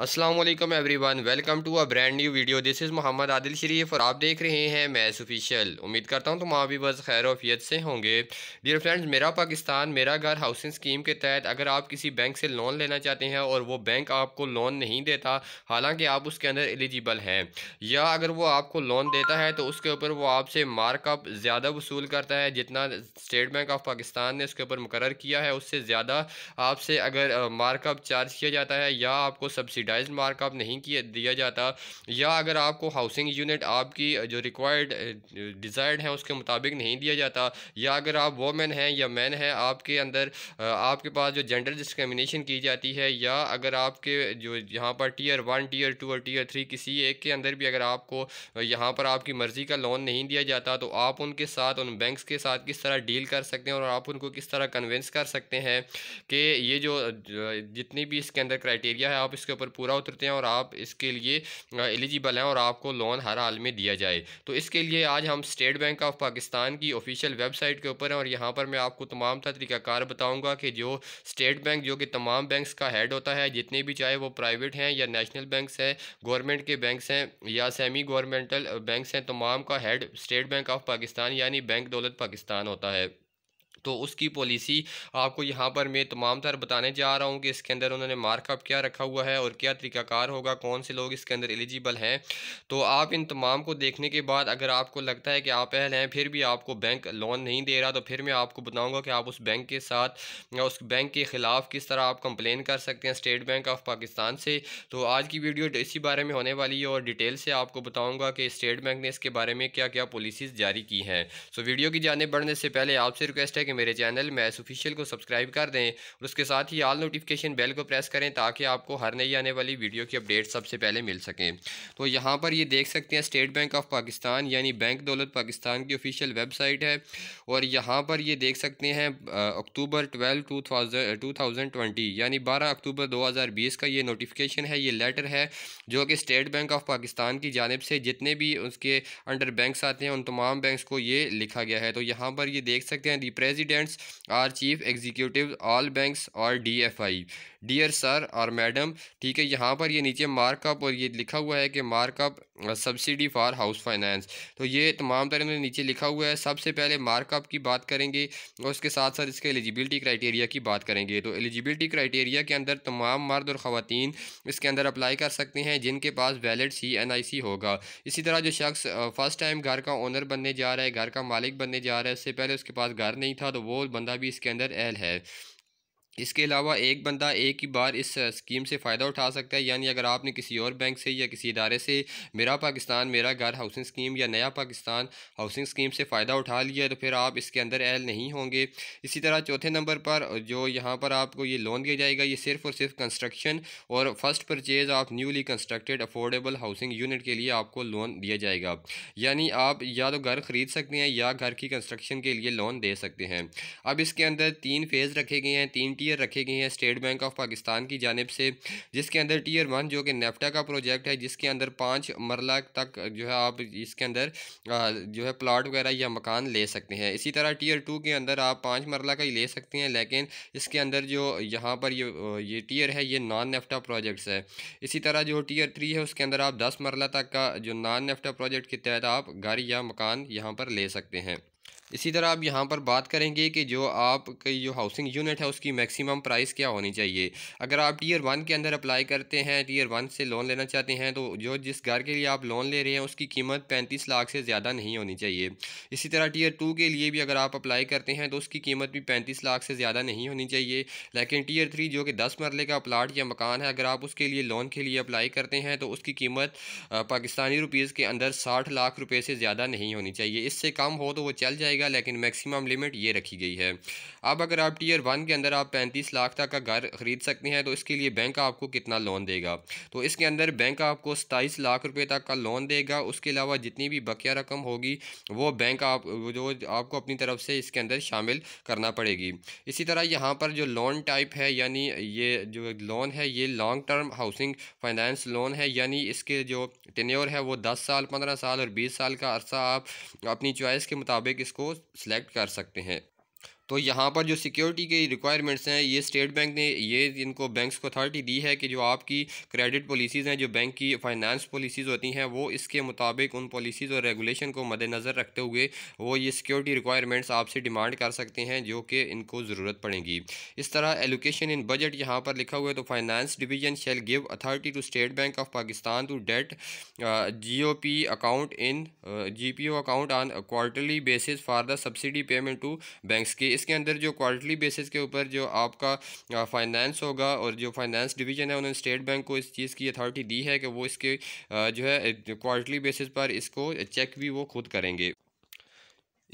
Aslam everyone welcome to a brand new video this is Mohammad Adil Sharif और आप देख रहे हैं मैस ऑफिशियल उम्मीद करता हूँ तुम माँ भी बस खैर वफियत से होंगे डियर फ्रेंड्स मेरा पाकिस्तान मेरा घर हाउसिंग स्कीम के तहत अगर आप किसी बैंक से लोन लेना चाहते हैं और वो बैंक आपको लोन नहीं देता हालांकि आप उसके अंदर एलिजिबल हैं या अगर वो आपको लोन देता है तो उसके ऊपर वो आपसे मार्कअप ज़्यादा वसूल करता है जितना स्टेट बैंक ऑफ पाकिस्तान ने उसके ऊपर मुकर किया है उससे ज़्यादा आपसे अगर मार्कअप चार्ज किया जाता है या आपको सब्सिडी सब्सिडाइज आप नहीं किया दिया जाता या अगर आपको हाउसिंग यूनिट आपकी जो रिक्वायर्ड डिज़ायर्ड है उसके मुताबिक नहीं दिया जाता या अगर आप वोमेन हैं या मैन हैं आपके अंदर आपके पास जो जेंडर डिस्क्रमिनेशन की जाती है या अगर आपके जो यहाँ पर टीयर वन टीयर टू और टीयर थ्री किसी एक के अंदर भी अगर आपको यहाँ पर आपकी मर्ज़ी का लोन नहीं दिया जाता तो आप उनके साथ उन बैंक्स के साथ किस तरह डील कर सकते हैं और आप उनको किस तरह कन्विंस कर सकते हैं कि ये जो जितनी भी इसके अंदर क्राइटेरिया है आप इसके ऊपर पूरा उतरते हैं और आप इसके लिए एलिजिबल हैं और आपको लोन हर हाल में दिया जाए तो इसके लिए आज हम स्टेट बैंक ऑफ पाकिस्तान की ऑफिशियल वेबसाइट के ऊपर हैं और यहाँ पर मैं आपको तमाम तरीकाकार बताऊँगा कि जो स्टेट बैंक जो कि तमाम बैंक्स का हेड होता है जितने भी चाहे वो प्राइवेट हैं या नेशनल बैंक्स हैं गवर्नमेंट के बैंक्स हैं या सेमी गवर्नमेंटल बैंक्स हैं तमाम का head state bank of Pakistan यानी बैंक दौलत पाकिस्तान होता है तो उसकी पॉलिसी आपको यहाँ पर मैं तमाम तर बताने जा रहा हूँ कि इसके अंदर उन्होंने मार्कअप क्या रखा हुआ है और क्या तरीकाकार होगा कौन से लोग इसके अंदर एलिजिबल हैं तो आप इन तमाम को देखने के बाद अगर आपको लगता है कि आप अहल हैं फिर भी आपको बैंक लोन नहीं दे रहा तो फिर मैं आपको बताऊँगा कि आप उस बैंक के साथ उस बैंक के ख़िलाफ़ किस तरह आप कंप्लेन कर सकते हैं स्टेट बैंक ऑफ पाकिस्तान से तो आज की वीडियो इसी बारे में होने वाली है और डिटेल से आपको बताऊँगा कि स्टेट बैंक ने इसके बारे में क्या क्या पॉलिसीज़ जारी की हैं सो वीडियो की जाने बढ़ने से पहले आपसे रिक्वेस्ट है कि मेरे चैनल मैस ऑफिशियल को सब्सक्राइब कर दें और उसके साथ ही ऑल नोटिफिकेशन बेल को प्रेस करें ताकि आपको हर नई आने वाली वीडियो की अपडेट सबसे पहले मिल सकें तो यहाँ पर ये देख सकते हैं स्टेट बैंक ऑफ पाकिस्तान यानी बैंक दौलत पाकिस्तान की ऑफिशियल वेबसाइट है और यहाँ पर ये देख सकते हैं October twelve two thousand twenty यानी बारह अक्टूबर दो हज़ार बीस का ये नोटिफिकेशन है ये लेटर है जो कि स्टेट बैंक ऑफ पाकिस्तान की जानब से जितने भी उसके अंडर बैंक्स आते हैं उन तमाम बैंक्स को ये लिखा गया है तो यहाँ पर ये देख सकते हैं रिप्रेज प्रेजिडेंट्स और चीफ एग्जीक्यूटिव ऑल बैंक्स और D F I dear sir और मैडम ठीक है यहाँ पर ये नीचे मार्कअप और ये लिखा हुआ है कि markup subsidy for house finance तो ये तमाम तरह में नीचे लिखा हुआ है सबसे पहले मार्कअप की बात करेंगे और उसके साथ साथ इसके एलिजिबिलिटी क्राइटेरिया की बात करेंगे तो एलिजिबिलिटी क्राइटेरिया के अंदर तमाम मर्द और ख़वान इसके अंदर अप्लाई कर सकते हैं जिनके पास वैलिड सी एन आई सी होगा इसी तरह जो शख्स फ़र्स्ट टाइम घर का ओनर बनने जा रहा है घर का मालिक बनने जा रहा है उससे पहले उसके पास घर नहीं था तो वो बंदा भी इसके अंदर एल है इसके अलावा एक बंदा एक ही बार इस स्कीम से फ़ायदा उठा सकता है यानी अगर आपने किसी और बैंक से या किसी इदारे से मेरा पाकिस्तान मेरा घर हाउसिंग स्कीम या नया पाकिस्तान हाउसिंग स्कीम से फ़ायदा उठा लिया तो फिर आप इसके अंदर अहल नहीं होंगे इसी तरह चौथे नंबर पर जो यहाँ पर आपको ये लोन दिया जाएगा ये सिर्फ और सिर्फ कंस्ट्रक्शन और first purchase of newly constructed affordable housing unit के लिए आपको लोन दिया जाएगा यानी आप या तो घर ख़रीद सकते हैं या घर की कंस्ट्रक्शन के लिए लोन दे सकते हैं अब इसके अंदर तीन फेज़ रखे गए हैं तीन टी टीयर रखे गए हैं स्टेट बैंक ऑफ पाकिस्तान की जानब से जिसके अंदर टीयर वन जो कि नेफ्टा का प्रोजेक्ट है जिसके अंदर पाँच मरला तक जो है आप इसके अंदर जो है प्लाट वगैरह या मकान ले सकते हैं इसी तरह टीयर टू के अंदर आप पाँच मरला का ही ले सकते हैं लेकिन इसके अंदर जो यहाँ पर ये ये टीयर है ये नॉन नेफ्टा प्रोजेक्ट्स है इसी तरह जो टीयर थ्री है उसके अंदर आप दस मरला तक का जो नॉन नेफ्टा प्रोजेक्ट के तहत आप घर या मकान यहाँ पर ले सकते हैं इसी तरह आप यहाँ पर बात करेंगे कि जो आपकी जो हाउसिंग यूनिट है उसकी मैक्सिमम प्राइस क्या होनी चाहिए अगर आप टीयर वन के अंदर अप्लाई करते हैं टीयर वन से लोन लेना चाहते हैं तो जो जिस घर के लिए आप लोन ले रहे हैं उसकी कीमत पैंतीस लाख से ज़्यादा नहीं होनी चाहिए इसी तरह टीयर टू के लिए भी अगर आप अप्लाई करते हैं तो उसकी कीमत भी पैंतीस लाख से ज़्यादा नहीं होनी चाहिए लेकिन टीयर थ्री जो कि दस मरले का प्लाट या मकान है अगर आप उसके लिए लोन के लिए अप्लाई करते हैं तो उसकी कीमत पाकिस्तानी रुपीज़ के अंदर साठ लाख रुपये से ज़्यादा नहीं होनी चाहिए इससे कम हो तो वो चल जाएगी जाएगा लेकिन मैक्सिमम लिमिट ये रखी गई है अब अगर आप टीयर वन के अंदर आप पैंतीस लाख तक का घर खरीद सकते हैं तो इसके लिए बैंक आपको कितना लोन देगा तो इसके अंदर बैंक आपको सताईस लाख रुपये तक का लोन देगा उसके अलावा जितनी भी बकिया रकम होगी वो बैंक आप जो आपको अपनी तरफ से इसके अंदर शामिल करना पड़ेगी इसी तरह यहाँ पर जो लोन टाइप है यानी ये जो लोन है ये long term housing finance loan है यानी इसके जो टेन्योर है वो दस साल पंद्रह साल और बीस साल का अरसा आप अपनी चॉइस के मुताबिक इसको दोस्त सेलेक्ट कर सकते हैं तो यहाँ पर जो सिक्योरिटी की रिक्वायरमेंट्स हैं ये स्टेट बैंक ने ये इनको बैंक्स को अथॉरिटी दी है कि जो आपकी क्रेडिट पॉलिसीज़ हैं जो बैंक की फाइनेंस पॉलिसीज़ होती हैं वो इसके मुताबिक उन पॉलिसीज़ और रेगुलेशन को मद्देनज़र रखते हुए वो ये सिक्योरिटी रिक्वायरमेंट्स आपसे डिमांड कर सकते हैं जो कि इनको ज़रूरत पड़ेगी इस तरह एलोकेशन इन बजट यहाँ पर लिखा हुआ है तो finance division shall give authority to state bank of Pakistan to date G O P account in G P O account on quarterly basis for the subsidy payment to banks के इसके अंदर जो क्वार्टरली बेसिस के ऊपर जो आपका finance होगा और जो फाइनेंस डिवीजन है उन्होंने स्टेट बैंक को इस चीज़ की अथॉरिटी दी है कि वो इसके जो है क्वार्टरली बेसिस पर इसको चेक भी वो खुद करेंगे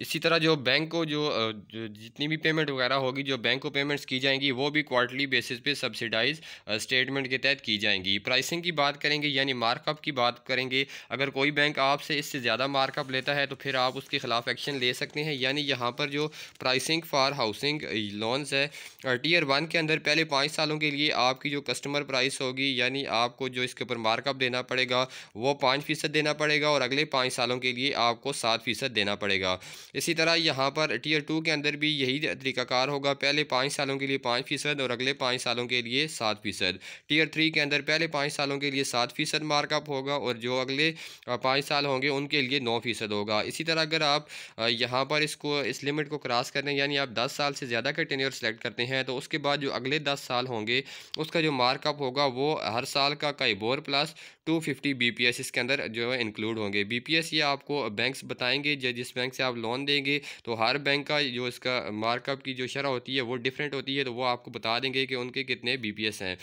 इसी तरह जो बैंक को जो, जो जितनी भी पेमेंट वगैरह होगी जो बैंक को पेमेंट्स की जाएंगी वो भी क्वार्टरली बेसिस पे सब्सिडाइज स्टेटमेंट के तहत की जाएंगी प्राइसिंग की बात करेंगे यानी मार्कअप की बात करेंगे अगर कोई बैंक आपसे इससे ज़्यादा मार्कअप लेता है तो फिर आप उसके खिलाफ एक्शन ले सकते हैं यानी यहाँ पर जो प्राइसिंग फॉर हाउसिंग लोन्स है टीयर वन के अंदर पहले पाँच सालों के लिए आपकी जो कस्टमर प्राइस होगी यानी आपको जो इसके ऊपर मार्कअप देना पड़ेगा वो पाँच फ़ीसद देना पड़ेगा और अगले पाँच सालों के लिए आपको सात फ़ीसद देना पड़ेगा इसी तरह यहाँ पर टीयर टू के अंदर भी यही तरीकाकार होगा पहले पाँच सालों के लिए पाँच फ़ीसद और अगले पाँच सालों के लिए सात फ़ीसद टीयर थ्री के अंदर पहले पाँच सालों के लिए सात फ़ीसद मार्कअप होगा और जो अगले पाँच साल होंगे उनके लिए नौ फ़ीसद होगा इसी तरह अगर आप यहाँ पर इसको इस लिमिट को क्रॉस करने यानी आप दस साल से ज़्यादा का टेन्योर सेलेक्ट करते हैं तो उसके बाद जो अगले दस साल होंगे उसका जो मार्कअप होगा वो हर साल का बोर प्लस टू फिफ्टी बी इसके अंदर जो है इंक्लूड होंगे बी ये आपको बैंक्स बताएंगे जिस बैंक से आप लोन लोन देंगे तो हर बैंक का जो इसका मार्कअप की जो शरह होती है वो डिफरेंट होती है तो वो आपको बता देंगे कि उनके कितने बी हैं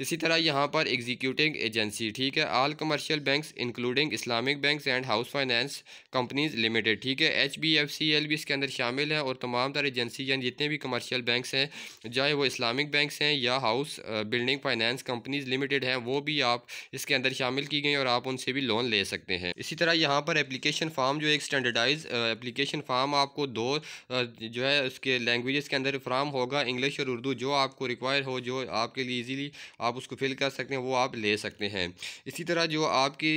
इसी तरह यहाँ पर एग्जीक्यूटिंग एजेंसी ठीक है all commercial banks including Islamic banks and house finance companies limited ठीक है H B F C L भी इसके अंदर शामिल है और तमाम तरह एजेंसी यानी जितने भी कमर्शियल बैंक्स हैं चाहे वो इस्लामिक बैंक्स हैं या house building finance companies limited हैं वो भी आप इसके अंदर शामिल की गई और आप उनसे भी लोन ले सकते हैं इसी तरह यहाँ पर एप्लीकेशन फॉर्म जो एक स्टैंडर्डाइज एप्लीकेशन फार्म आपको दो जो है उसके लैंग्वेज के अंदर फ्राम होगा इंग्लिश और उर्दू जो आपको रिक्वायर हो जो आपके लिए ईजीली आप आप उसको फिल कर सकते हैं वो आप ले सकते हैं इसी तरह जो आपकी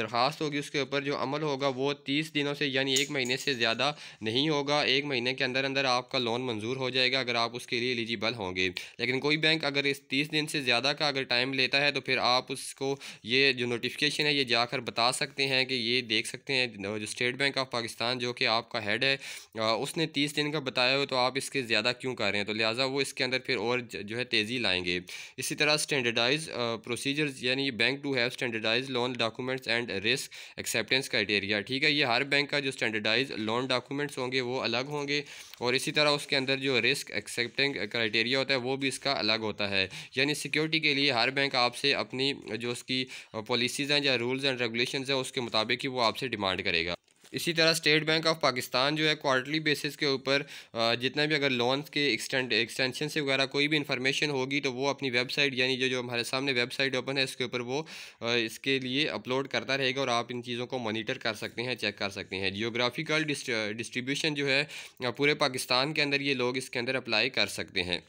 दरख्वास्त होगी उसके ऊपर जो अमल होगा वो तीस दिनों से यानी एक महीने से ज़्यादा नहीं होगा एक महीने के अंदर अंदर आपका लोन मंजूर हो जाएगा अगर आप उसके लिए एलिजिबल होंगे लेकिन कोई बैंक अगर इस तीस दिन से ज़्यादा का अगर टाइम लेता है तो फिर आप उसको ये जो नोटिफिकेशन है ये जाकर बता सकते हैं कि ये देख सकते हैं जो स्टेट बैंक ऑफ पाकिस्तान जो कि आपका हेड है उसने तीस दिन का बताया हो तो आप इसके ज़्यादा क्यों कर रहे हैं तो लिहाजा वो इसके अंदर फिर और जो है तेज़ी लाएंगे इसी तरह स्टैंडर्डाइज प्रोसीजर्स uh, यानी bank to have standardize loan documents and risk acceptance criteria ठीक है ये हर बैंक का जो स्टैंडर्डाइज लोन डॉक्यूमेंट्स होंगे वो अलग होंगे और इसी तरह उसके अंदर जो रिस्क एक्सेप्टिंग क्राइटेरिया होता है वो भी इसका अलग होता है यानी सिक्योरिटी के लिए हर बैंक आपसे अपनी जो उसकी पॉलिसीज़ uh, हैं या रूल्स एंड रेगुलेशन हैं उसके मुताबिक ही वो आपसे डिमांड करेगा इसी तरह स्टेट बैंक ऑफ पाकिस्तान जो है क्वार्टरली बेसिस के ऊपर जितना भी अगर लोन्स के एक्सटेंड एक्सटेंशन से वगैरह कोई भी इन्फॉर्मेशन होगी तो वो अपनी वेबसाइट यानी जो जो हमारे सामने वेबसाइट ओपन है इसके ऊपर वो इसके लिए अपलोड करता रहेगा और आप इन चीज़ों को मोनिटर कर सकते हैं चेक कर सकते हैं जियोग्राफिकल डिस्ट्रीब्यूशन जो है पूरे पाकिस्तान के अंदर ये लोग इसके अंदर अप्लाई कर सकते हैं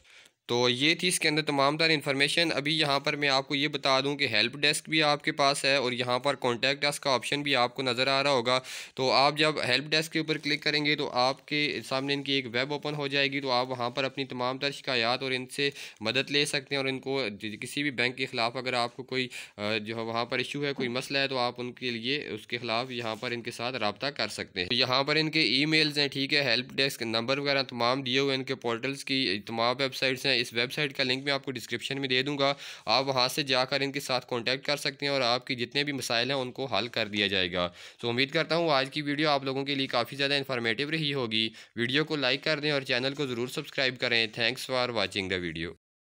तो ये थी इसके अंदर तमाम तरह इन्फॉर्मेशन अभी यहाँ पर मैं आपको ये बता दूँ कि हेल्प डेस्क भी आपके पास है और यहाँ पर कॉन्टैक्ट डेस्क का ऑप्शन भी आपको नज़र आ रहा होगा तो आप जब हेल्प डेस्क के ऊपर क्लिक करेंगे तो आपके सामने इनकी एक वेब ओपन हो जाएगी तो आप वहाँ पर अपनी तमाम तर शिकायत और इनसे मदद ले सकते हैं और इनको किसी भी बैंक के ख़िलाफ़ अगर आपको कोई जो है वहाँ पर इशू है कोई मसला है तो आप उनके लिए उसके ख़िलाफ़ यहाँ पर इनके साथ रबता कर सकते हैं तो यहाँ पर इनके ई हैं ठीक है हेल्प डेस्क नंबर वगैरह तमाम दिए हुए इनके पोर्टल्स की तमाम वेबसाइट्स हैं इस वेबसाइट का लिंक मैं आपको डिस्क्रिप्शन में दे दूँगा आप वहाँ से जाकर इनके साथ कॉन्टैक्ट कर सकते हैं और आपके जितने भी मसाइल हैं उनको हल कर दिया जाएगा तो उम्मीद करता हूँ आज की वीडियो आप लोगों के लिए काफ़ी ज़्यादा इन्फॉर्मेटिव रही होगी वीडियो को लाइक कर दें और चैनल को ज़रूर सब्सक्राइब करें thanks for watching the video